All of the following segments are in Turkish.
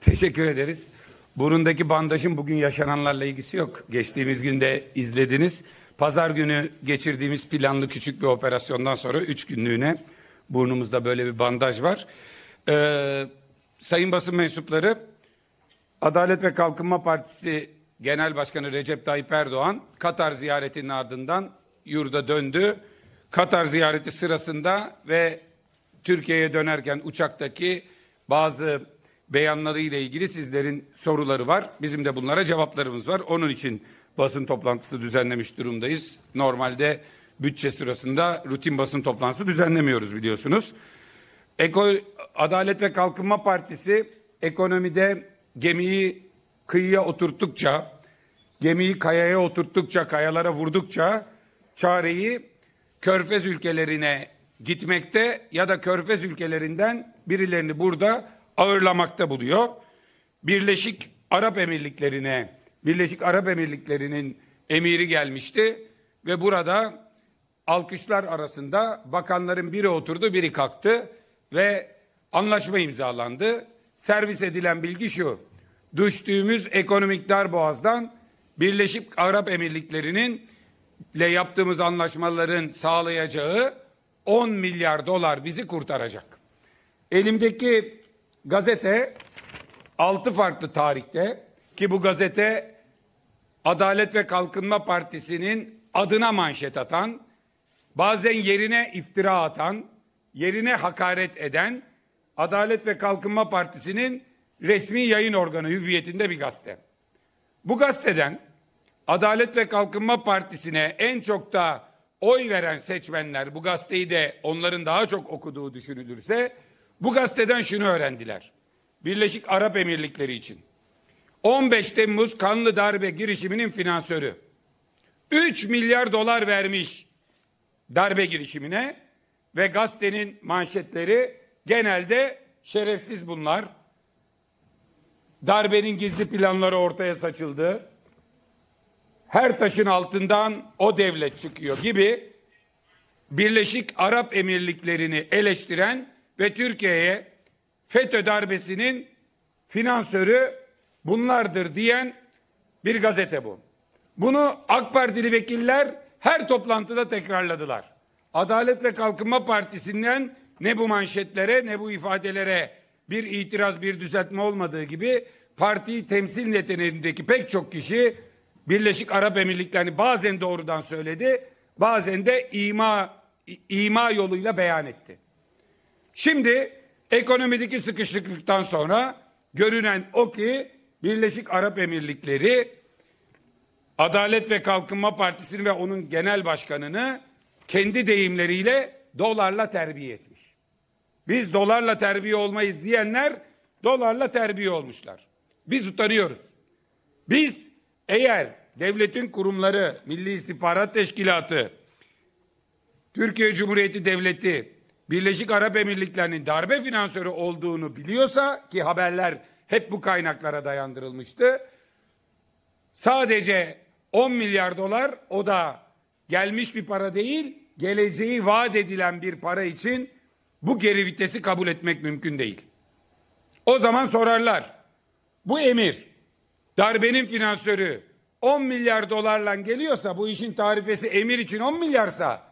Teşekkür ederiz. Burundaki bandajın bugün yaşananlarla ilgisi yok. Geçtiğimiz günde izlediniz. Pazar günü geçirdiğimiz planlı küçük bir operasyondan sonra üç günlüğüne burnumuzda böyle bir bandaj var. Ee, sayın basın mensupları, Adalet ve Kalkınma Partisi Genel Başkanı Recep Tayyip Erdoğan Katar ziyaretinin ardından yurda döndü. Katar ziyareti sırasında ve Türkiye'ye dönerken uçaktaki bazı beyanları ile ilgili sizlerin soruları var. Bizim de bunlara cevaplarımız var. Onun için basın toplantısı düzenlemiş durumdayız. Normalde bütçe sırasında rutin basın toplantısı düzenlemiyoruz biliyorsunuz. Eko, Adalet ve Kalkınma Partisi ekonomide gemiyi kıyıya oturttukça, gemiyi kayaya oturttukça, kayalara vurdukça çareyi körfez ülkelerine gitmekte ya da körfez ülkelerinden birilerini burada ağırlamakta buluyor. Birleşik Arap Emirlikleri'ne, Birleşik Arap Emirlikleri'nin emiri gelmişti ve burada alkışlar arasında bakanların biri oturdu, biri kalktı ve anlaşma imzalandı. Servis edilen bilgi şu. Düştüğümüz ekonomik dar boğazdan Birleşik Arap Emirlikleri'nin ile yaptığımız anlaşmaların sağlayacağı 10 milyar dolar bizi kurtaracak. Elimdeki gazete altı farklı tarihte ki bu gazete Adalet ve Kalkınma Partisi'nin adına manşet atan, bazen yerine iftira atan, yerine hakaret eden Adalet ve Kalkınma Partisi'nin resmi yayın organı hüviyetinde bir gazete. Bu gazeteden Adalet ve Kalkınma Partisi'ne en çok da oy veren seçmenler bu gazeteyi de onların daha çok okuduğu düşünülürse bu gazeteden şunu öğrendiler. Birleşik Arap Emirlikleri için. 15 Temmuz kanlı darbe girişiminin finansörü. 3 milyar dolar vermiş darbe girişimine ve gazetenin manşetleri genelde şerefsiz bunlar. Darbenin gizli planları ortaya saçıldı. Her taşın altından o devlet çıkıyor gibi Birleşik Arap Emirlikleri'ni eleştiren ve Türkiye'ye FETÖ darbesinin finansörü bunlardır diyen bir gazete bu. Bunu AK Partili vekiller her toplantıda tekrarladılar. Adalet ve Kalkınma Partisi'nden ne bu manşetlere ne bu ifadelere bir itiraz bir düzeltme olmadığı gibi partiyi temsil yeteneğindeki pek çok kişi Birleşik Arap Emirlikleri'ni bazen doğrudan söyledi, bazen de ima ima yoluyla beyan etti. Şimdi ekonomideki sıkışıklıktan sonra görünen o ki Birleşik Arap Emirlikleri Adalet ve Kalkınma Partisi'ni ve onun genel başkanını kendi deyimleriyle dolarla terbiye etmiş. Biz dolarla terbiye olmayız diyenler dolarla terbiye olmuşlar. Biz utanıyoruz. Biz eğer devletin kurumları, Milli İstihbarat Teşkilatı, Türkiye Cumhuriyeti Devleti, Birleşik Arap Emirlikleri'nin darbe finansörü olduğunu biliyorsa ki haberler hep bu kaynaklara dayandırılmıştı. Sadece 10 milyar dolar o da gelmiş bir para değil, geleceği vaat edilen bir para için bu geri vitesi kabul etmek mümkün değil. O zaman sorarlar. Bu emir darbenin finansörü 10 milyar dolarla geliyorsa bu işin tarifesi emir için 10 milyarsa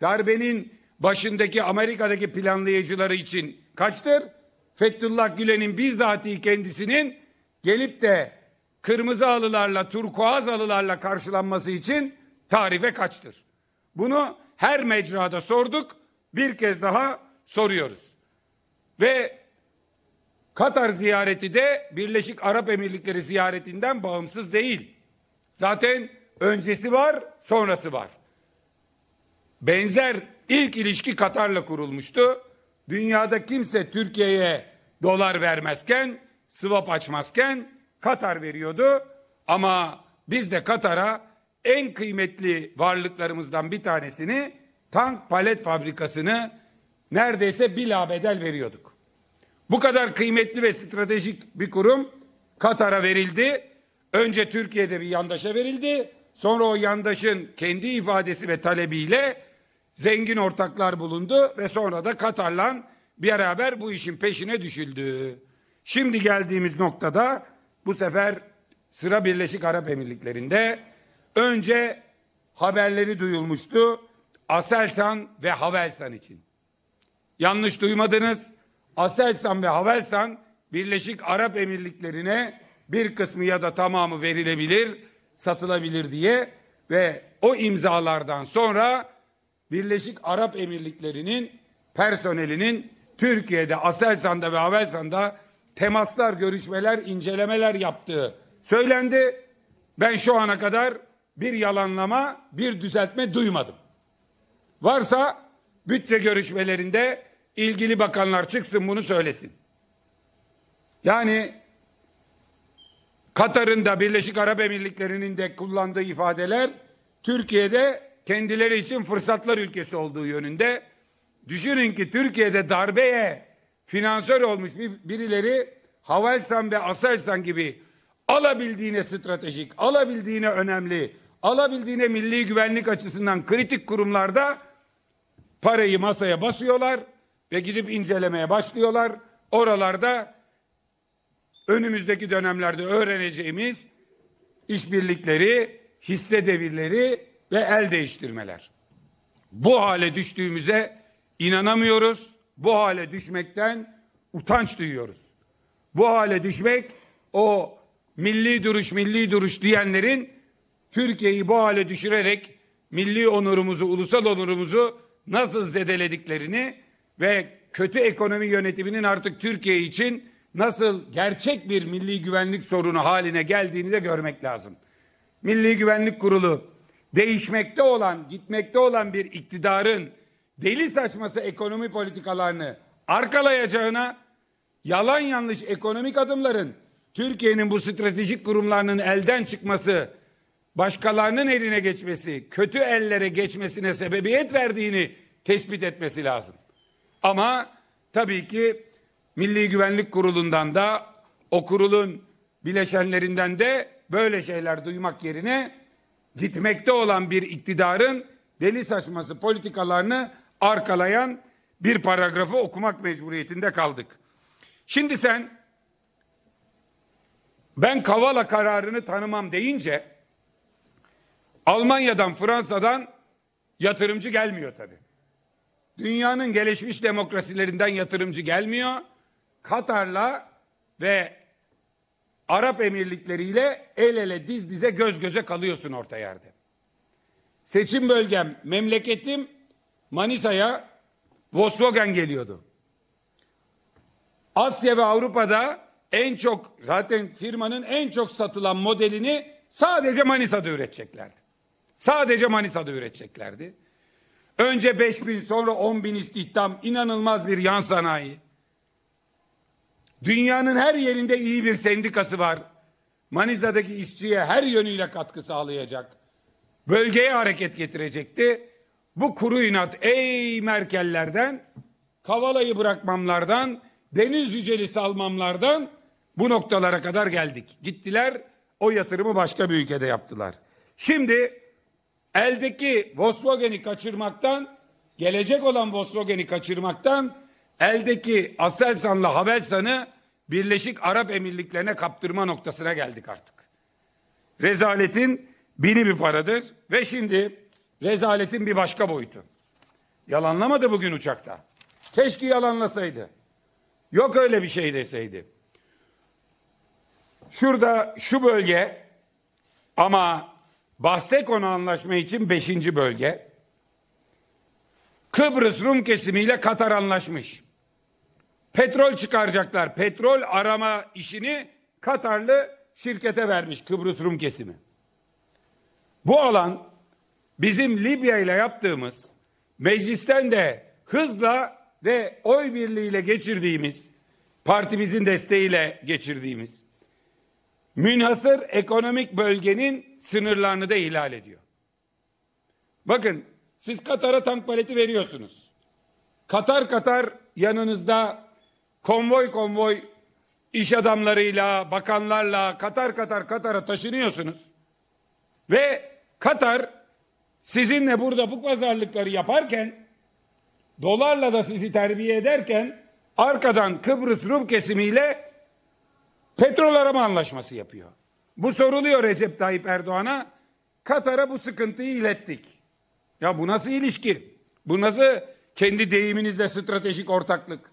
darbenin başındaki Amerika'daki planlayıcıları için kaçtır? Fethullah Gülen'in bizatihi kendisinin gelip de kırmızı alılarla, turkuaz alılarla karşılanması için tarife kaçtır? Bunu her mecrada sorduk, bir kez daha soruyoruz. Ve Katar ziyareti de Birleşik Arap Emirlikleri ziyaretinden bağımsız değil. Zaten öncesi var, sonrası var. Benzer İlk ilişki Katar'la kurulmuştu. Dünyada kimse Türkiye'ye dolar vermezken, swap açmazken Katar veriyordu. Ama biz de Katar'a en kıymetli varlıklarımızdan bir tanesini tank palet fabrikasını neredeyse bila bedel veriyorduk. Bu kadar kıymetli ve stratejik bir kurum Katar'a verildi. Önce Türkiye'de bir yandaşa verildi. Sonra o yandaşın kendi ifadesi ve talebiyle zengin ortaklar bulundu ve sonra da Katar'la beraber bu işin peşine düşüldü. Şimdi geldiğimiz noktada bu sefer sıra Birleşik Arap Emirlikleri'nde önce haberleri duyulmuştu Aselsan ve Havelsan için. Yanlış duymadınız. Aselsan ve Havelsan Birleşik Arap Emirlikleri'ne bir kısmı ya da tamamı verilebilir, satılabilir diye ve o imzalardan sonra Birleşik Arap Emirlikleri'nin personelinin Türkiye'de, Aselsan'da ve Havelsan'da temaslar, görüşmeler, incelemeler yaptığı söylendi. Ben şu ana kadar bir yalanlama, bir düzeltme duymadım. Varsa bütçe görüşmelerinde ilgili bakanlar çıksın bunu söylesin. Yani Katar'ın da Birleşik Arap Emirlikleri'nin de kullandığı ifadeler Türkiye'de kendileri için fırsatlar ülkesi olduğu yönünde. Düşünün ki Türkiye'de darbeye finansör olmuş bir, birileri Havelsan ve Aselsan gibi alabildiğine stratejik, alabildiğine önemli, alabildiğine milli güvenlik açısından kritik kurumlarda parayı masaya basıyorlar ve gidip incelemeye başlıyorlar. Oralarda önümüzdeki dönemlerde öğreneceğimiz işbirlikleri, hisse devirleri ve el değiştirmeler. Bu hale düştüğümüze inanamıyoruz. Bu hale düşmekten utanç duyuyoruz. Bu hale düşmek o milli duruş milli duruş diyenlerin Türkiye'yi bu hale düşürerek milli onurumuzu, ulusal onurumuzu nasıl zedelediklerini ve kötü ekonomi yönetiminin artık Türkiye için nasıl gerçek bir milli güvenlik sorunu haline geldiğini de görmek lazım. Milli Güvenlik Kurulu değişmekte olan, gitmekte olan bir iktidarın deli saçması ekonomi politikalarını arkalayacağına yalan yanlış ekonomik adımların Türkiye'nin bu stratejik kurumlarının elden çıkması, başkalarının eline geçmesi, kötü ellere geçmesine sebebiyet verdiğini tespit etmesi lazım. Ama tabii ki Milli Güvenlik Kurulu'ndan da o kurulun bileşenlerinden de böyle şeyler duymak yerine gitmekte olan bir iktidarın deli saçması politikalarını arkalayan bir paragrafı okumak mecburiyetinde kaldık. Şimdi sen ben Kavala kararını tanımam deyince Almanya'dan Fransa'dan yatırımcı gelmiyor tabi. Dünyanın gelişmiş demokrasilerinden yatırımcı gelmiyor. Katar'la ve Arap emirlikleriyle el ele diz dize göz göze kalıyorsun orta yerde. Seçim bölgem memleketim Manisa'ya Volkswagen geliyordu. Asya ve Avrupa'da en çok zaten firmanın en çok satılan modelini sadece Manisa'da üreteceklerdi. Sadece Manisa'da üreteceklerdi. Önce 5 bin sonra 10 bin istihdam inanılmaz bir yan sanayi. Dünyanın her yerinde iyi bir sendikası var. Manisa'daki işçiye her yönüyle katkı sağlayacak. Bölgeye hareket getirecekti. Bu kuru inat ey Merkel'lerden, Kavala'yı bırakmamlardan, Deniz Yüceli salmamlardan bu noktalara kadar geldik. Gittiler o yatırımı başka bir ülkede yaptılar. Şimdi eldeki Volkswagen'i kaçırmaktan, gelecek olan Volkswagen'i kaçırmaktan eldeki Aselsan'la Havelsan'ı Birleşik Arap Emirliklerine kaptırma noktasına geldik artık. Rezaletin bini bir paradır ve şimdi rezaletin bir başka boyutu. Yalanlamadı bugün uçakta. Keşke yalanlasaydı. Yok öyle bir şey deseydi. Şurada şu bölge ama bahse konu anlaşma için beşinci bölge. Kıbrıs Rum kesimiyle Katar anlaşmış petrol çıkaracaklar. Petrol arama işini Katarlı şirkete vermiş Kıbrıs Rum kesimi. Bu alan bizim Libya ile yaptığımız meclisten de hızla ve oy birliğiyle geçirdiğimiz partimizin desteğiyle geçirdiğimiz münhasır ekonomik bölgenin sınırlarını da ihlal ediyor. Bakın siz Katar'a tank paleti veriyorsunuz. Katar Katar yanınızda konvoy konvoy iş adamlarıyla, bakanlarla Katar Katar Katar'a taşınıyorsunuz. Ve Katar sizinle burada bu pazarlıkları yaparken dolarla da sizi terbiye ederken arkadan Kıbrıs Rum kesimiyle petrol arama anlaşması yapıyor. Bu soruluyor Recep Tayyip Erdoğan'a. Katar'a bu sıkıntıyı ilettik. Ya bu nasıl ilişki? Bu nasıl kendi deyiminizle stratejik ortaklık?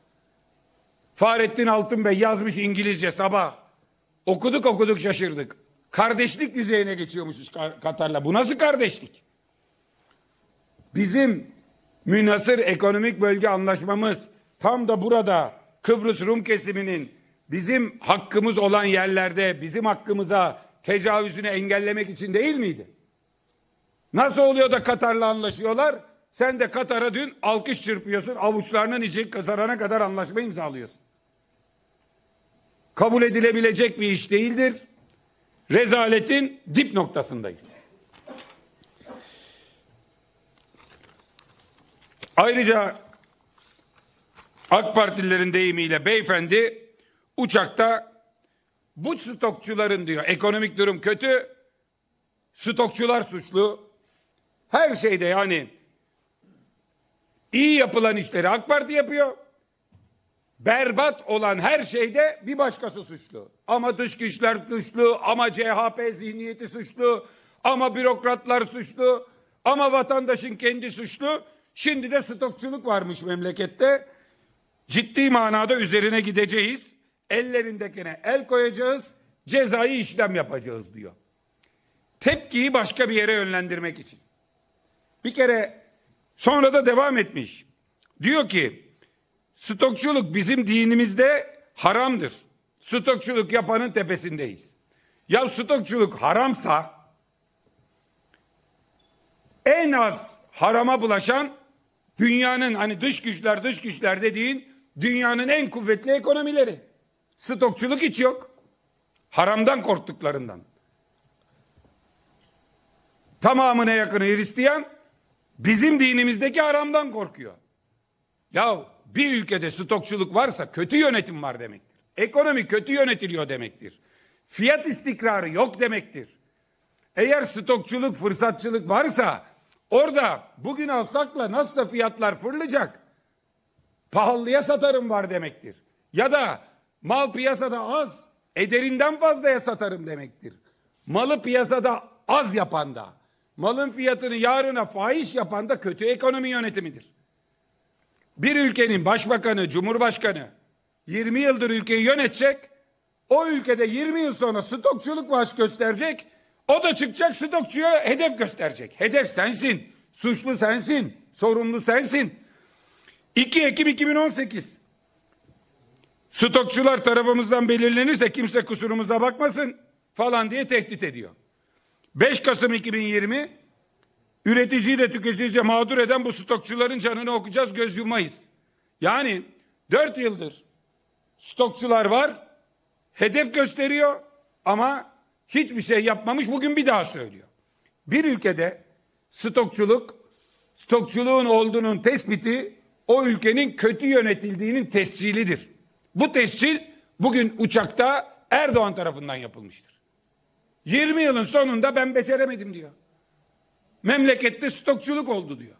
Fahrettin Altınbey yazmış İngilizce sabah. Okuduk okuduk şaşırdık. Kardeşlik düzeyine geçiyormuşuz Katar'la. Bu nasıl kardeşlik? Bizim münasır ekonomik bölge anlaşmamız tam da burada Kıbrıs Rum kesiminin bizim hakkımız olan yerlerde bizim hakkımıza tecavüzünü engellemek için değil miydi? Nasıl oluyor da Katar'la anlaşıyorlar? Sen de Katar'a dün alkış çırpıyorsun, avuçlarının içi kazarana kadar anlaşma imzalıyorsun kabul edilebilecek bir iş değildir. Rezaletin dip noktasındayız. Ayrıca AK Partililerin deyimiyle beyefendi uçakta bu stokçuların diyor ekonomik durum kötü stokçular suçlu her şeyde yani iyi yapılan işleri AK Parti yapıyor berbat olan her şeyde bir başkası suçlu. Ama dış güçler suçlu, ama CHP zihniyeti suçlu, ama bürokratlar suçlu, ama vatandaşın kendi suçlu. Şimdi de stokçuluk varmış memlekette. Ciddi manada üzerine gideceğiz. Ellerindekine el koyacağız, cezai işlem yapacağız diyor. Tepkiyi başka bir yere yönlendirmek için. Bir kere sonra da devam etmiş. Diyor ki Stokçuluk bizim dinimizde haramdır. Stokçuluk yapanın tepesindeyiz. Ya stokçuluk haramsa en az harama bulaşan dünyanın hani dış güçler dış güçler dediğin dünyanın en kuvvetli ekonomileri. Stokçuluk hiç yok. Haramdan korktuklarından. Tamamına yakını Hristiyan bizim dinimizdeki haramdan korkuyor. Yahu bir ülkede stokçuluk varsa kötü yönetim var demektir. Ekonomi kötü yönetiliyor demektir. Fiyat istikrarı yok demektir. Eğer stokçuluk, fırsatçılık varsa orada bugün alsakla nasıl fiyatlar fırlayacak. Pahalıya satarım var demektir. Ya da mal piyasada az, ederinden fazlaya satarım demektir. Malı piyasada az yapan da malın fiyatını yarına faiz yapan da kötü ekonomi yönetimidir bir ülkenin başbakanı, cumhurbaşkanı 20 yıldır ülkeyi yönetecek. O ülkede 20 yıl sonra stokçuluk baş gösterecek. O da çıkacak stokçuya hedef gösterecek. Hedef sensin. Suçlu sensin. Sorumlu sensin. 2 Ekim 2018. Stokçular tarafımızdan belirlenirse kimse kusurumuza bakmasın falan diye tehdit ediyor. 5 Kasım 2020 Üreticiyi de tüketiciyi de mağdur eden bu stokçuların canını okuyacağız, göz yumayız. Yani dört yıldır stokçular var, hedef gösteriyor ama hiçbir şey yapmamış bugün bir daha söylüyor. Bir ülkede stokçuluk, stokçuluğun olduğunun tespiti o ülkenin kötü yönetildiğinin tescilidir. Bu tescil bugün uçakta Erdoğan tarafından yapılmıştır. 20 yılın sonunda ben beceremedim diyor. Memlekette stokçuluk oldu diyor.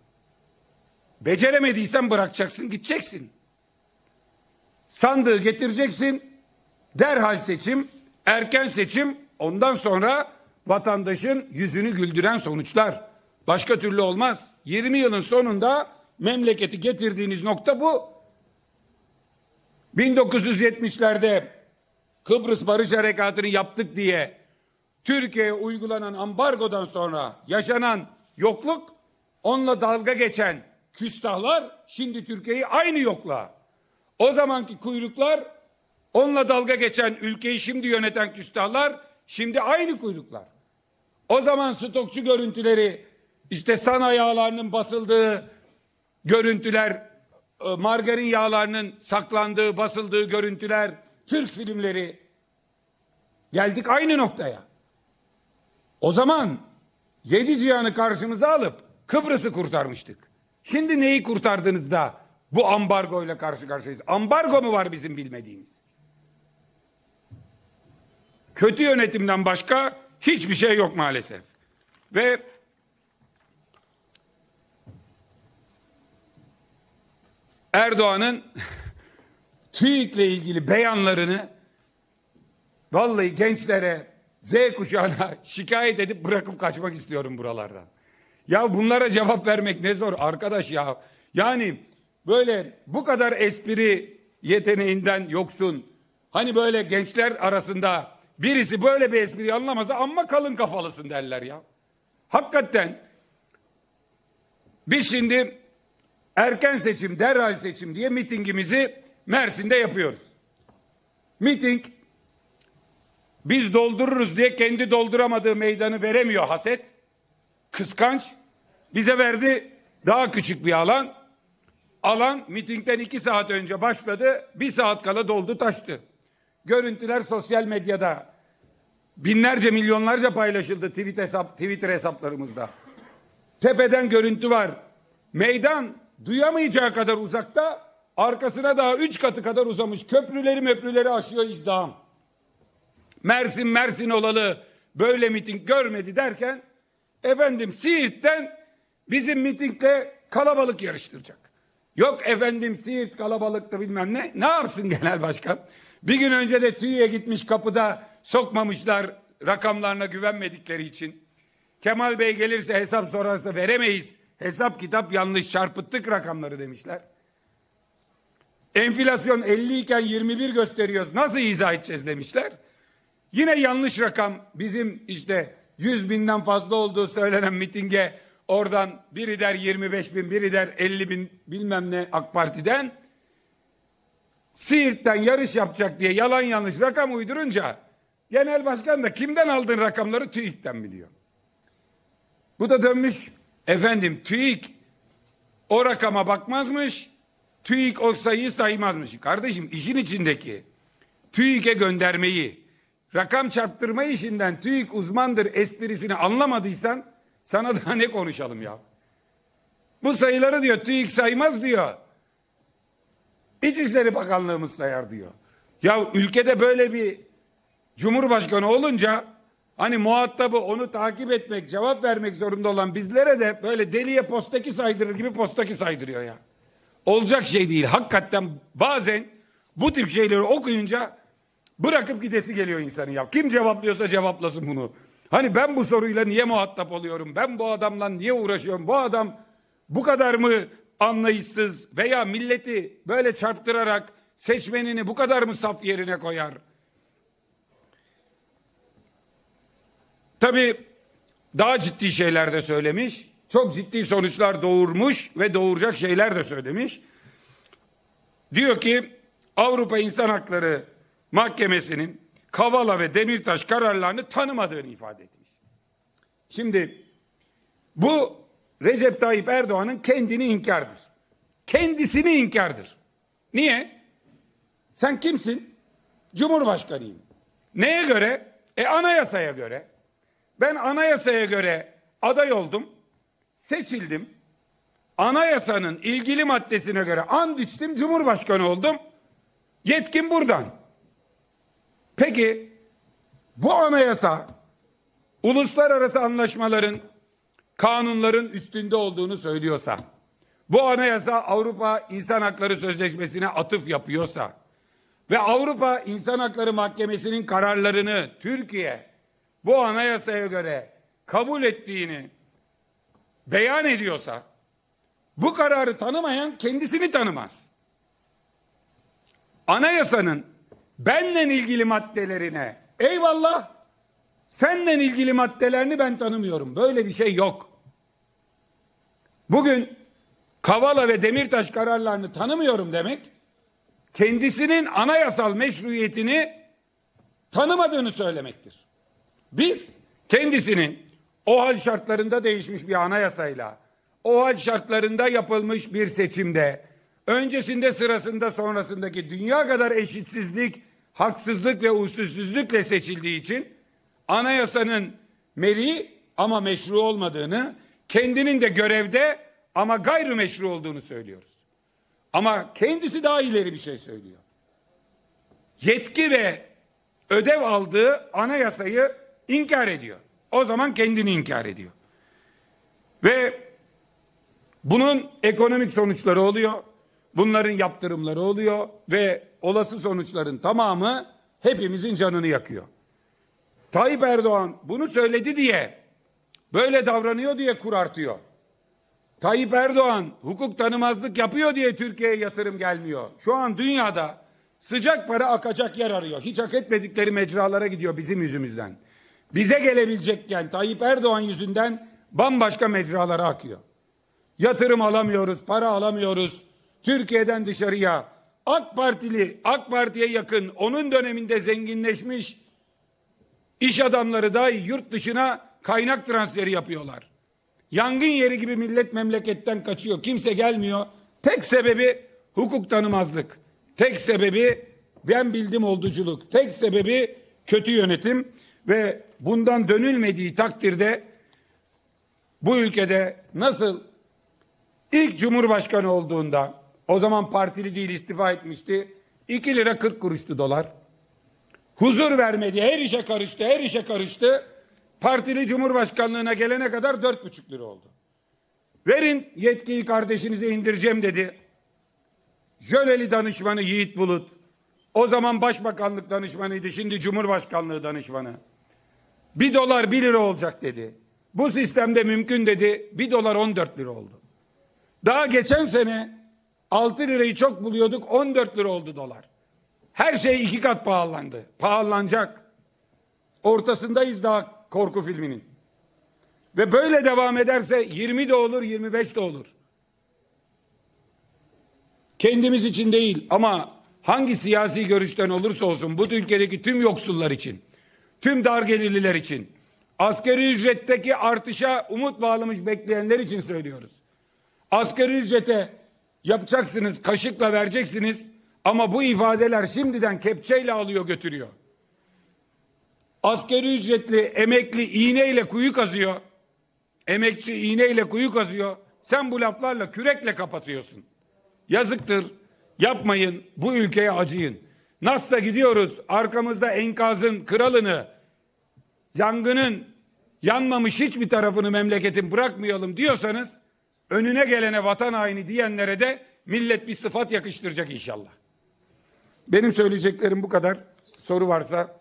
Beceremediysen bırakacaksın gideceksin. Sandığı getireceksin. Derhal seçim, erken seçim ondan sonra vatandaşın yüzünü güldüren sonuçlar. Başka türlü olmaz. 20 yılın sonunda memleketi getirdiğiniz nokta bu. 1970'lerde Kıbrıs Barış Harekatı'nı yaptık diye Türkiye'ye uygulanan ambargodan sonra yaşanan yokluk, onunla dalga geçen küstahlar şimdi Türkiye'yi aynı yokla. O zamanki kuyruklar, onunla dalga geçen ülkeyi şimdi yöneten küstahlar şimdi aynı kuyruklar. O zaman stokçu görüntüleri, işte sana yağlarının basıldığı görüntüler, e, margarin yağlarının saklandığı, basıldığı görüntüler, Türk filmleri. Geldik aynı noktaya. O zaman yedi cihanı karşımıza alıp Kıbrıs'ı kurtarmıştık. Şimdi neyi kurtardınız da bu ambargo ile karşı karşıyayız? Ambargo mu var bizim bilmediğimiz? Kötü yönetimden başka hiçbir şey yok maalesef. Ve Erdoğan'ın TÜİK'le ilgili beyanlarını vallahi gençlere Z kuşağına şikayet edip bırakıp kaçmak istiyorum buralardan. Ya bunlara cevap vermek ne zor arkadaş ya. Yani böyle bu kadar espri yeteneğinden yoksun. Hani böyle gençler arasında birisi böyle bir espri anlamasa amma kalın kafalısın derler ya. Hakikaten biz şimdi erken seçim, derhal seçim diye mitingimizi Mersin'de yapıyoruz. Miting biz doldururuz diye kendi dolduramadığı meydanı veremiyor haset. Kıskanç. Bize verdi daha küçük bir alan. Alan mitingden iki saat önce başladı. Bir saat kala doldu taştı. Görüntüler sosyal medyada. Binlerce milyonlarca paylaşıldı tweet hesap, Twitter hesaplarımızda. Tepeden görüntü var. Meydan duyamayacağı kadar uzakta arkasına daha üç katı kadar uzamış köprüleri möprüleri aşıyor izdiham. Mersin Mersin olalı böyle miting görmedi derken efendim Siirt'ten bizim mitingle kalabalık yarıştıracak. Yok efendim Siirt kalabalıktı bilmem ne. Ne yapsın genel başkan? Bir gün önce de TÜİ'ye gitmiş kapıda sokmamışlar rakamlarına güvenmedikleri için. Kemal Bey gelirse hesap sorarsa veremeyiz. Hesap kitap yanlış çarpıttık rakamları demişler. Enflasyon 50 iken 21 gösteriyoruz. Nasıl izah edeceğiz demişler. Yine yanlış rakam bizim işte 100 binden fazla olduğu söylenen mitinge oradan biri der 25 bin biri der 50 bin bilmem ne AK Parti'den Siirt'ten yarış yapacak diye yalan yanlış rakam uydurunca genel başkan da kimden aldığın rakamları TÜİK'ten biliyor. Bu da dönmüş efendim TÜİK o rakama bakmazmış TÜİK o sayıyı saymazmış. Kardeşim işin içindeki TÜİK'e göndermeyi rakam çarptırma işinden TÜİK uzmandır esprisini anlamadıysan sana daha ne konuşalım ya? Bu sayıları diyor TÜİK saymaz diyor. İçişleri Bakanlığımız sayar diyor. Ya ülkede böyle bir cumhurbaşkanı olunca hani muhatabı onu takip etmek, cevap vermek zorunda olan bizlere de böyle deliye postaki saydırır gibi postaki saydırıyor ya. Olacak şey değil. Hakikaten bazen bu tip şeyleri okuyunca Bırakıp gidesi geliyor insanı ya. Kim cevaplıyorsa cevaplasın bunu. Hani ben bu soruyla niye muhatap oluyorum? Ben bu adamla niye uğraşıyorum? Bu adam bu kadar mı anlayışsız veya milleti böyle çarptırarak seçmenini bu kadar mı saf yerine koyar? Tabii daha ciddi şeyler de söylemiş. Çok ciddi sonuçlar doğurmuş ve doğuracak şeyler de söylemiş. Diyor ki Avrupa İnsan Hakları Mahkemesi'nin Kavala ve Demirtaş kararlarını tanımadığını ifade etmiş. Şimdi bu Recep Tayyip Erdoğan'ın kendini inkardır. Kendisini inkardır. Niye? Sen kimsin? Cumhurbaşkanıyım. Neye göre? E anayasaya göre. Ben anayasaya göre aday oldum. Seçildim. Anayasanın ilgili maddesine göre and içtim Cumhurbaşkanı oldum. Yetkim buradan. Peki bu anayasa uluslararası anlaşmaların kanunların üstünde olduğunu söylüyorsa bu anayasa Avrupa İnsan Hakları Sözleşmesi'ne atıf yapıyorsa ve Avrupa İnsan Hakları Mahkemesi'nin kararlarını Türkiye bu anayasaya göre kabul ettiğini beyan ediyorsa bu kararı tanımayan kendisini tanımaz. Anayasanın benle ilgili maddelerine eyvallah senden ilgili maddelerini ben tanımıyorum. Böyle bir şey yok. Bugün Kavala ve Demirtaş kararlarını tanımıyorum demek kendisinin anayasal meşruiyetini tanımadığını söylemektir. Biz kendisinin o hal şartlarında değişmiş bir anayasayla, o hal şartlarında yapılmış bir seçimde, öncesinde sırasında sonrasındaki dünya kadar eşitsizlik haksızlık ve usulsüzlükle seçildiği için anayasanın meri ama meşru olmadığını, kendinin de görevde ama gayrimeşru olduğunu söylüyoruz. Ama kendisi daha ileri bir şey söylüyor. Yetki ve ödev aldığı anayasayı inkar ediyor. O zaman kendini inkar ediyor. Ve bunun ekonomik sonuçları oluyor. Bunların yaptırımları oluyor ve olası sonuçların tamamı hepimizin canını yakıyor. Tayyip Erdoğan bunu söyledi diye böyle davranıyor diye kurartıyor. Tayyip Erdoğan hukuk tanımazlık yapıyor diye Türkiye'ye yatırım gelmiyor. Şu an dünyada sıcak para akacak yer arıyor. Hiç hak etmedikleri mecralara gidiyor bizim yüzümüzden. Bize gelebilecekken Tayyip Erdoğan yüzünden bambaşka mecralara akıyor. Yatırım alamıyoruz, para alamıyoruz. Türkiye'den dışarıya AK Partili, AK Parti'ye yakın onun döneminde zenginleşmiş iş adamları dahi yurt dışına kaynak transferi yapıyorlar. Yangın yeri gibi millet memleketten kaçıyor. Kimse gelmiyor. Tek sebebi hukuk tanımazlık. Tek sebebi ben bildim olduculuk. Tek sebebi kötü yönetim ve bundan dönülmediği takdirde bu ülkede nasıl ilk cumhurbaşkanı olduğunda o zaman partili değil istifa etmişti. 2 lira 40 kuruştu dolar. Huzur vermedi. Her işe karıştı. Her işe karıştı. Partili Cumhurbaşkanlığına gelene kadar 4,5 lira oldu. Verin yetkiyi kardeşinize indireceğim dedi. Jöleli danışmanı Yiğit Bulut. O zaman başbakanlık danışmanıydı. Şimdi Cumhurbaşkanlığı danışmanı. Bir dolar bir lira olacak dedi. Bu sistemde mümkün dedi. Bir dolar on dört lira oldu. Daha geçen sene 6 lirayı çok buluyorduk 14 lira oldu dolar. Her şey iki kat pahalandı. Pahalanacak. Ortasındayız daha korku filminin. Ve böyle devam ederse 20 de olur 25 de olur. Kendimiz için değil ama hangi siyasi görüşten olursa olsun bu ülkedeki tüm yoksullar için, tüm dar gelirliler için, askeri ücretteki artışa umut bağlamış bekleyenler için söylüyoruz. Asgari ücrete Yapacaksınız, kaşıkla vereceksiniz. Ama bu ifadeler şimdiden kepçeyle alıyor götürüyor. Askeri ücretli emekli iğneyle kuyu kazıyor. Emekçi iğneyle kuyu kazıyor. Sen bu laflarla kürekle kapatıyorsun. Yazıktır. Yapmayın. Bu ülkeye acıyın. Nasılsa gidiyoruz arkamızda enkazın kralını, yangının yanmamış hiçbir tarafını memleketin bırakmayalım diyorsanız önüne gelene vatan haini diyenlere de millet bir sıfat yakıştıracak inşallah. Benim söyleyeceklerim bu kadar. Soru varsa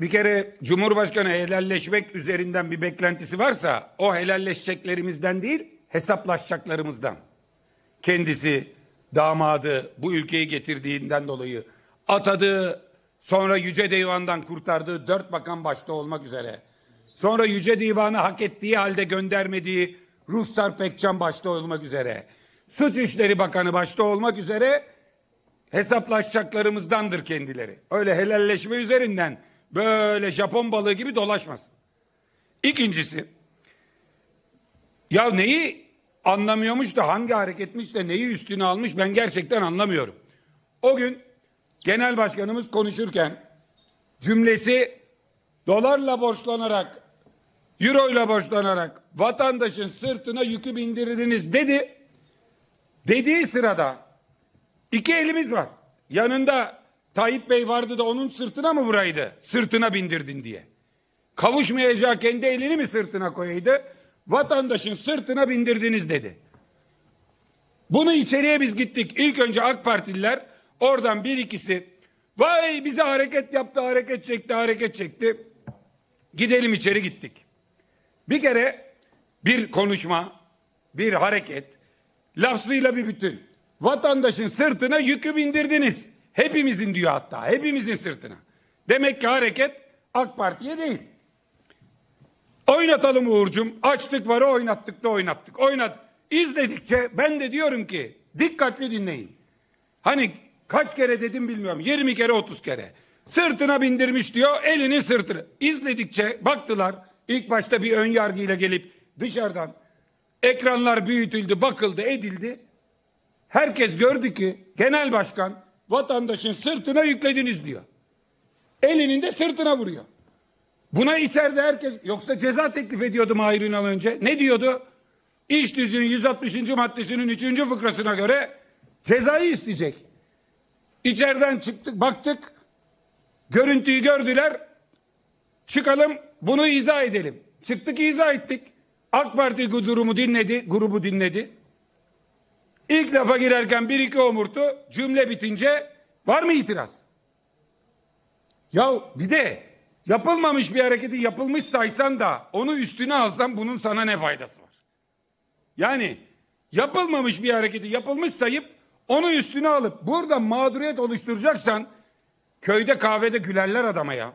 Bir kere Cumhurbaşkanı helalleşmek üzerinden bir beklentisi varsa o helalleşeceklerimizden değil hesaplaşacaklarımızdan. Kendisi damadı bu ülkeyi getirdiğinden dolayı atadığı sonra Yüce Divan'dan kurtardığı dört bakan başta olmak üzere sonra Yüce Divan'ı hak ettiği halde göndermediği Ruhsar Pekcan başta olmak üzere Suç İşleri Bakanı başta olmak üzere hesaplaşacaklarımızdandır kendileri. Öyle helalleşme üzerinden Böyle Japon balığı gibi dolaşmasın. İkincisi ya neyi anlamıyormuş da hangi hareketmiş de neyi üstüne almış ben gerçekten anlamıyorum. O gün genel başkanımız konuşurken cümlesi dolarla borçlanarak euro ile borçlanarak vatandaşın sırtına yükü bindirdiniz dedi. Dediği sırada iki elimiz var. Yanında Tayyip Bey vardı da onun sırtına mı vuraydı? Sırtına bindirdin diye. Kavuşmayacağı kendi elini mi sırtına koyaydı? Vatandaşın sırtına bindirdiniz dedi. Bunu içeriye biz gittik. İlk önce AK Partililer oradan bir ikisi vay bize hareket yaptı, hareket çekti, hareket çekti. Gidelim içeri gittik. Bir kere bir konuşma, bir hareket, lafzıyla bir bütün. Vatandaşın sırtına yükü bindirdiniz. Hepimizin diyor hatta. Hepimizin sırtına. Demek ki hareket AK Parti'ye değil. Oynatalım Uğur'cum. Açtık varı oynattık da oynattık. Oynat. İzledikçe ben de diyorum ki dikkatli dinleyin. Hani kaç kere dedim bilmiyorum. 20 kere 30 kere. Sırtına bindirmiş diyor. Elini sırtına. İzledikçe baktılar. İlk başta bir ön yargıyla gelip dışarıdan ekranlar büyütüldü, bakıldı, edildi. Herkes gördü ki genel başkan vatandaşın sırtına yüklediniz diyor. Elinin de sırtına vuruyor. Buna içeride herkes yoksa ceza teklif ediyordu Mahir Ünal önce. Ne diyordu? İş düzünün 160. maddesinin 3. fıkrasına göre cezayı isteyecek. İçeriden çıktık baktık görüntüyü gördüler çıkalım bunu izah edelim. Çıktık izah ettik. AK Parti durumu dinledi, grubu dinledi. İlk defa girerken bir iki omurtu cümle bitince var mı itiraz? Ya bir de yapılmamış bir hareketi yapılmış saysan da onu üstüne alsan bunun sana ne faydası var? Yani yapılmamış bir hareketi yapılmış sayıp onu üstüne alıp burada mağduriyet oluşturacaksan köyde kahvede gülerler adama ya.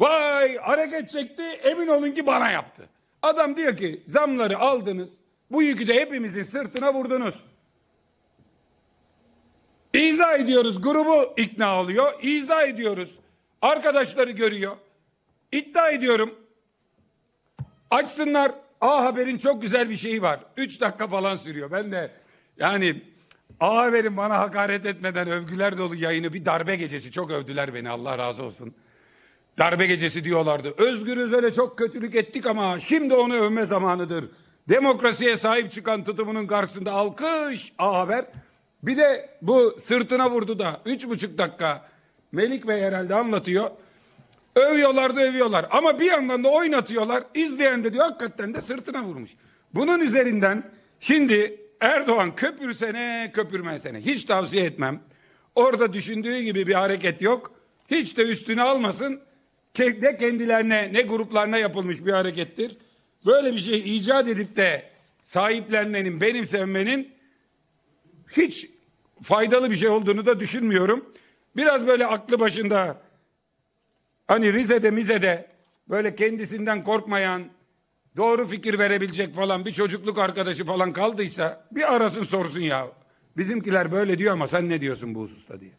Vay hareket çekti emin olun ki bana yaptı. Adam diyor ki zamları aldınız bu yükü de hepimizin sırtına vurdunuz. İzah ediyoruz grubu ikna oluyor. İzah ediyoruz. Arkadaşları görüyor. İddia ediyorum. Açsınlar. A Haber'in çok güzel bir şeyi var. Üç dakika falan sürüyor. Ben de yani A Haber'in bana hakaret etmeden övgüler dolu yayını bir darbe gecesi. Çok övdüler beni Allah razı olsun. Darbe gecesi diyorlardı. Özgür Özel'e çok kötülük ettik ama şimdi onu övme zamanıdır. Demokrasiye sahip çıkan tutumunun karşısında alkış A Haber. Bir de bu sırtına vurdu da üç buçuk dakika Melik Bey herhalde anlatıyor. Övüyorlar da övüyorlar ama bir yandan da oynatıyorlar. İzleyen de diyor hakikaten de sırtına vurmuş. Bunun üzerinden şimdi Erdoğan köpürsene köpürmesene hiç tavsiye etmem. Orada düşündüğü gibi bir hareket yok. Hiç de üstüne almasın. Ne kendilerine ne gruplarına yapılmış bir harekettir böyle bir şey icat edip de sahiplenmenin, benimsenmenin hiç faydalı bir şey olduğunu da düşünmüyorum. Biraz böyle aklı başında hani Rize'de Mize'de böyle kendisinden korkmayan, doğru fikir verebilecek falan bir çocukluk arkadaşı falan kaldıysa bir arasın sorsun ya. Bizimkiler böyle diyor ama sen ne diyorsun bu hususta diye.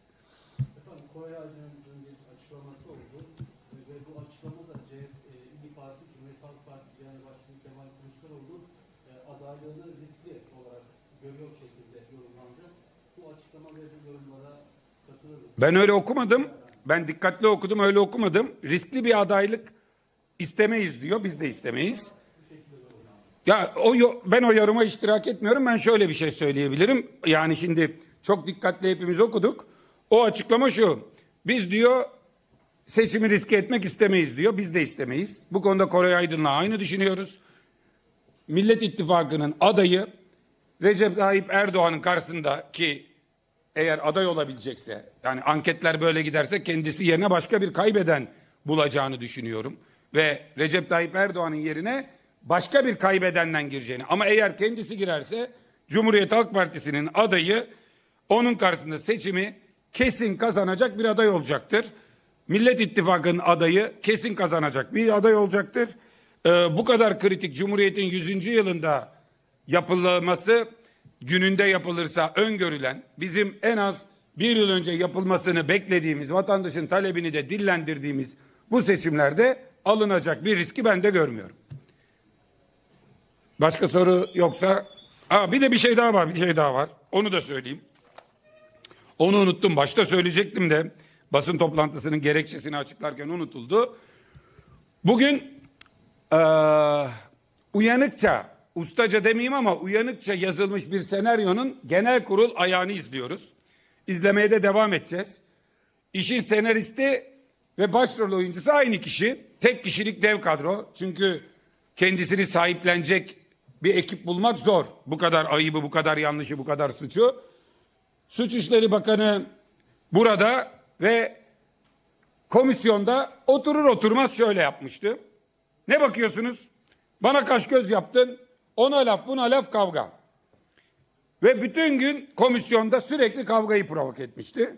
Ben öyle okumadım. Ben dikkatli okudum öyle okumadım. Riskli bir adaylık istemeyiz diyor. Biz de istemeyiz. Ya o ben o yoruma iştirak etmiyorum. Ben şöyle bir şey söyleyebilirim. Yani şimdi çok dikkatli hepimiz okuduk. O açıklama şu. Biz diyor seçimi riske etmek istemeyiz diyor. Biz de istemeyiz. Bu konuda Kore Aydın'la aynı düşünüyoruz. Millet İttifakı'nın adayı Recep Tayyip Erdoğan'ın karşısındaki eğer aday olabilecekse yani anketler böyle giderse kendisi yerine başka bir kaybeden bulacağını düşünüyorum. Ve Recep Tayyip Erdoğan'ın yerine başka bir kaybedenden gireceğini ama eğer kendisi girerse Cumhuriyet Halk Partisi'nin adayı onun karşısında seçimi kesin kazanacak bir aday olacaktır. Millet İttifakı'nın adayı kesin kazanacak bir aday olacaktır. Ee, bu kadar kritik Cumhuriyet'in 100. yılında yapılması gününde yapılırsa öngörülen bizim en az bir yıl önce yapılmasını beklediğimiz vatandaşın talebini de dillendirdiğimiz bu seçimlerde alınacak bir riski ben de görmüyorum. Başka soru yoksa Aa, bir de bir şey daha var bir şey daha var onu da söyleyeyim. Onu unuttum başta söyleyecektim de basın toplantısının gerekçesini açıklarken unutuldu. Bugün ee, uyanıkça ustaca demeyeyim ama uyanıkça yazılmış bir senaryonun genel kurul ayağını izliyoruz. İzlemeye de devam edeceğiz. İşin senaristi ve başrol oyuncusu aynı kişi. Tek kişilik dev kadro. Çünkü kendisini sahiplenecek bir ekip bulmak zor. Bu kadar ayıbı, bu kadar yanlışı, bu kadar suçu. Suç İşleri Bakanı burada ve komisyonda oturur oturmaz şöyle yapmıştı. Ne bakıyorsunuz? Bana kaş göz yaptın. Ona laf buna laf kavga. Ve bütün gün komisyonda sürekli kavgayı provok etmişti.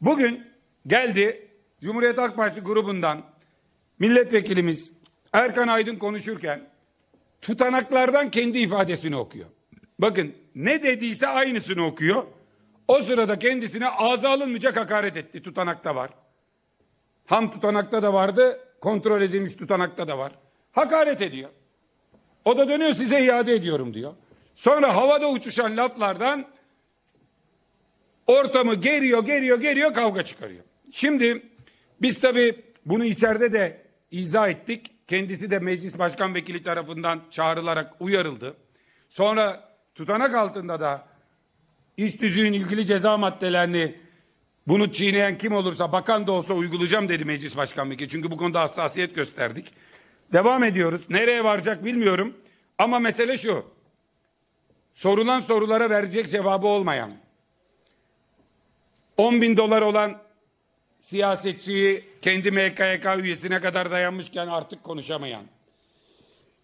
Bugün geldi Cumhuriyet Halk Partisi grubundan milletvekilimiz Erkan Aydın konuşurken tutanaklardan kendi ifadesini okuyor. Bakın ne dediyse aynısını okuyor. O sırada kendisine ağza alınmayacak hakaret etti. Tutanakta var. Ham tutanakta da vardı, kontrol edilmiş tutanakta da var. Hakaret ediyor. O da dönüyor size iade ediyorum diyor. Sonra havada uçuşan laflardan ortamı geriyor, geriyor, geriyor kavga çıkarıyor. Şimdi biz tabii bunu içeride de izah ettik. Kendisi de meclis başkan vekili tarafından çağrılarak uyarıldı. Sonra tutanak altında da iş düzüğün ilgili ceza maddelerini bunu çiğneyen kim olursa bakan da olsa uygulayacağım dedi meclis başkan vekili. Çünkü bu konuda hassasiyet gösterdik. Devam ediyoruz. Nereye varacak bilmiyorum. Ama mesele şu. Sorulan sorulara verecek cevabı olmayan, 10 bin dolar olan siyasetçiyi kendi MKYK üyesine kadar dayanmışken artık konuşamayan,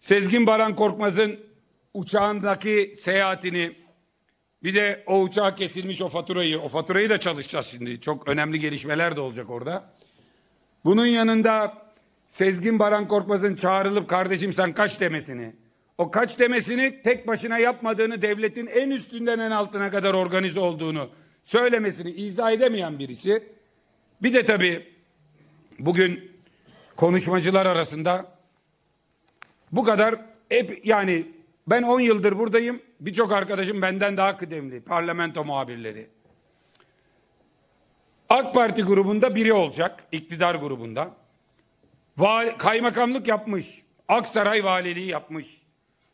Sezgin Baran Korkmaz'ın uçağındaki seyahatini bir de o uçağa kesilmiş o faturayı, o faturayı da çalışacağız şimdi. Çok önemli gelişmeler de olacak orada. Bunun yanında Sezgin Baran Korkmaz'ın çağrılıp kardeşim sen kaç demesini, o kaç demesini tek başına yapmadığını, devletin en üstünden en altına kadar organize olduğunu söylemesini izah edemeyen birisi. Bir de tabii bugün konuşmacılar arasında bu kadar hep yani ben 10 yıldır buradayım. Birçok arkadaşım benden daha kıdemli parlamento muhabirleri. AK Parti grubunda biri olacak, iktidar grubunda kaymakamlık yapmış. Aksaray valiliği yapmış.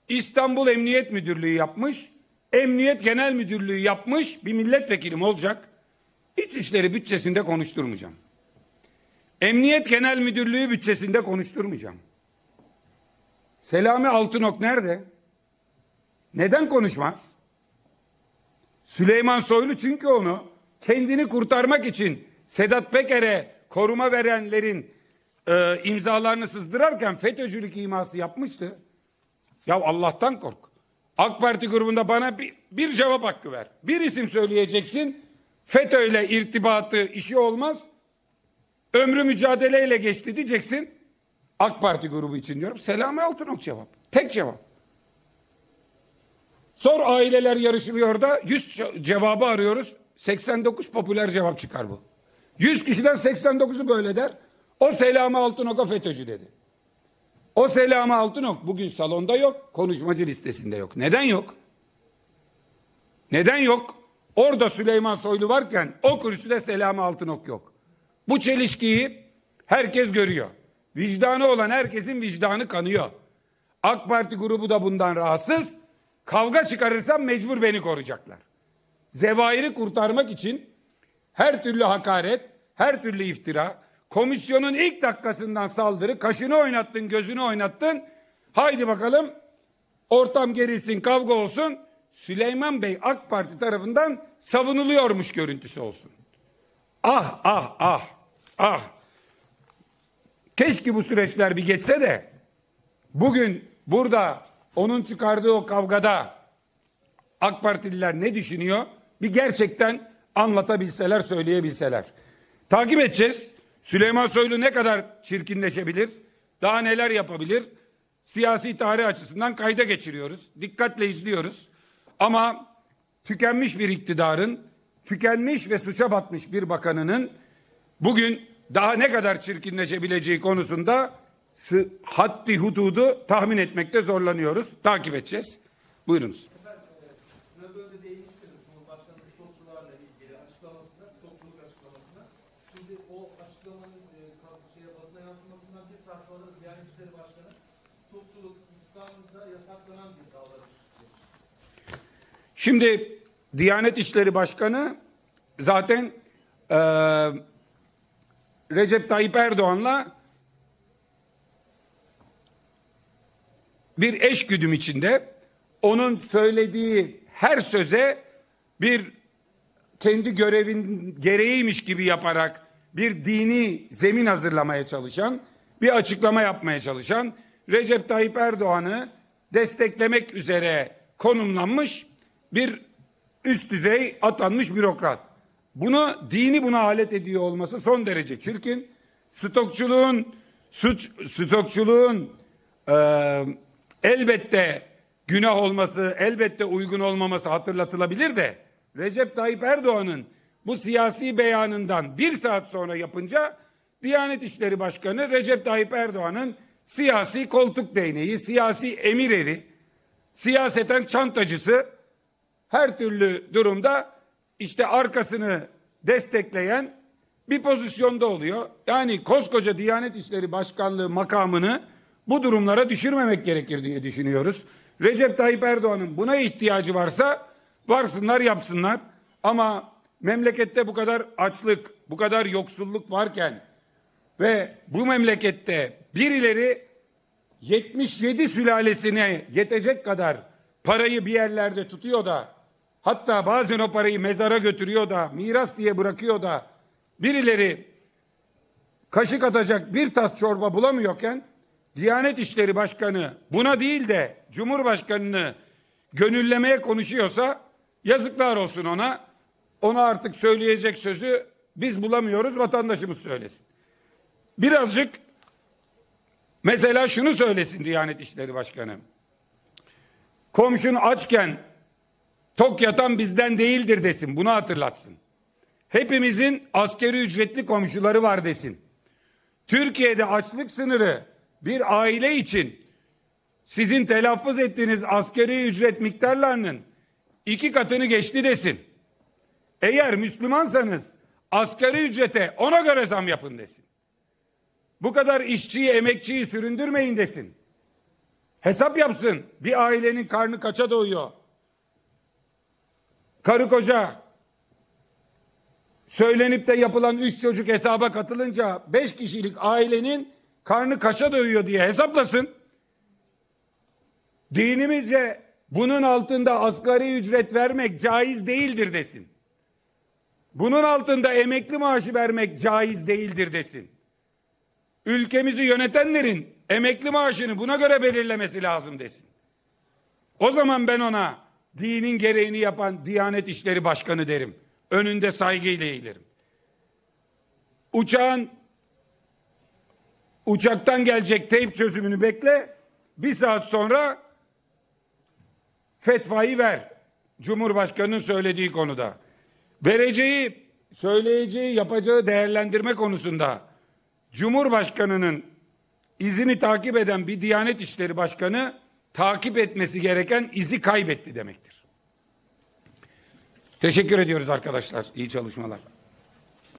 İstanbul Emniyet Müdürlüğü yapmış. Emniyet Genel Müdürlüğü yapmış. Bir milletvekilim olacak. İçişleri bütçesinde konuşturmayacağım. Emniyet Genel Müdürlüğü bütçesinde konuşturmayacağım. Selami Altınok nerede? Neden konuşmaz? Süleyman Soylu çünkü onu kendini kurtarmak için Sedat Peker'e koruma verenlerin e, imzalarını sızdırarken FETÖ'cülük iması yapmıştı. Ya Allah'tan kork. AK Parti grubunda bana bir, bir cevap hakkı ver. Bir isim söyleyeceksin. FETÖ ile irtibatı işi olmaz. Ömrü mücadeleyle geçti diyeceksin. AK Parti grubu için diyorum. Selami Altınok cevap. Tek cevap. Sor aileler yarışılıyor da 100 cevabı arıyoruz. 89 popüler cevap çıkar bu. 100 kişiden 89'u böyle der. O Selami Altınok'a FETÖ'cü dedi. O Selami Altınok bugün salonda yok, konuşmacı listesinde yok. Neden yok? Neden yok? Orada Süleyman Soylu varken o kürsüde Selami Altınok yok. Bu çelişkiyi herkes görüyor. Vicdanı olan herkesin vicdanı kanıyor. AK Parti grubu da bundan rahatsız. Kavga çıkarırsam mecbur beni koruyacaklar. Zevairi kurtarmak için her türlü hakaret, her türlü iftira, Komisyonun ilk dakikasından saldırı. Kaşını oynattın, gözünü oynattın. Haydi bakalım ortam gerilsin, kavga olsun. Süleyman Bey AK Parti tarafından savunuluyormuş görüntüsü olsun. Ah ah ah ah. Keşke bu süreçler bir geçse de bugün burada onun çıkardığı o kavgada AK Partililer ne düşünüyor? Bir gerçekten anlatabilseler, söyleyebilseler. Takip edeceğiz. Süleyman Soylu ne kadar çirkinleşebilir? Daha neler yapabilir? Siyasi tarih açısından kayda geçiriyoruz. Dikkatle izliyoruz. Ama tükenmiş bir iktidarın, tükenmiş ve suça batmış bir bakanının bugün daha ne kadar çirkinleşebileceği konusunda haddi hududu tahmin etmekte zorlanıyoruz. Takip edeceğiz. Buyurunuz. Şimdi Diyanet İşleri Başkanı zaten e, Recep Tayyip Erdoğan'la bir eş güdüm içinde onun söylediği her söze bir kendi görevin gereğiymiş gibi yaparak bir dini zemin hazırlamaya çalışan, bir açıklama yapmaya çalışan Recep Tayyip Erdoğan'ı desteklemek üzere konumlanmış bir üst düzey atanmış bürokrat. Bunu dini buna alet ediyor olması son derece çirkin. Stokçuluğun suç stokçuluğun e, elbette günah olması, elbette uygun olmaması hatırlatılabilir de Recep Tayyip Erdoğan'ın bu siyasi beyanından bir saat sonra yapınca Diyanet İşleri Başkanı Recep Tayyip Erdoğan'ın siyasi koltuk değneği, siyasi emir eri, siyaseten çantacısı her türlü durumda işte arkasını destekleyen bir pozisyonda oluyor. Yani koskoca Diyanet İşleri Başkanlığı makamını bu durumlara düşürmemek gerekir diye düşünüyoruz. Recep Tayyip Erdoğan'ın buna ihtiyacı varsa varsınlar yapsınlar. Ama memlekette bu kadar açlık, bu kadar yoksulluk varken ve bu memlekette birileri 77 sülalesine yetecek kadar parayı bir yerlerde tutuyor da Hatta bazen o parayı mezara götürüyor da miras diye bırakıyor da birileri kaşık atacak bir tas çorba bulamıyorken Diyanet İşleri Başkanı buna değil de Cumhurbaşkanını gönüllemeye konuşuyorsa yazıklar olsun ona. Ona artık söyleyecek sözü biz bulamıyoruz vatandaşımız söylesin. Birazcık mesela şunu söylesin Diyanet İşleri Başkanı. Komşun açken tok yatan bizden değildir desin. Bunu hatırlatsın. Hepimizin askeri ücretli komşuları var desin. Türkiye'de açlık sınırı bir aile için sizin telaffuz ettiğiniz askeri ücret miktarlarının iki katını geçti desin. Eğer Müslümansanız asgari ücrete ona göre zam yapın desin. Bu kadar işçiyi, emekçiyi süründürmeyin desin. Hesap yapsın. Bir ailenin karnı kaça doyuyor? karı koca söylenip de yapılan üç çocuk hesaba katılınca beş kişilik ailenin karnı kaşa doyuyor diye hesaplasın. Dinimizce bunun altında asgari ücret vermek caiz değildir desin. Bunun altında emekli maaşı vermek caiz değildir desin. Ülkemizi yönetenlerin emekli maaşını buna göre belirlemesi lazım desin. O zaman ben ona dinin gereğini yapan Diyanet İşleri Başkanı derim. Önünde saygıyla eğilirim. Uçağın uçaktan gelecek teyp çözümünü bekle. Bir saat sonra fetvayı ver. Cumhurbaşkanının söylediği konuda. Vereceği, söyleyeceği, yapacağı değerlendirme konusunda Cumhurbaşkanının izini takip eden bir Diyanet İşleri Başkanı takip etmesi gereken izi kaybetti demektir. Teşekkür ediyoruz arkadaşlar. İyi çalışmalar.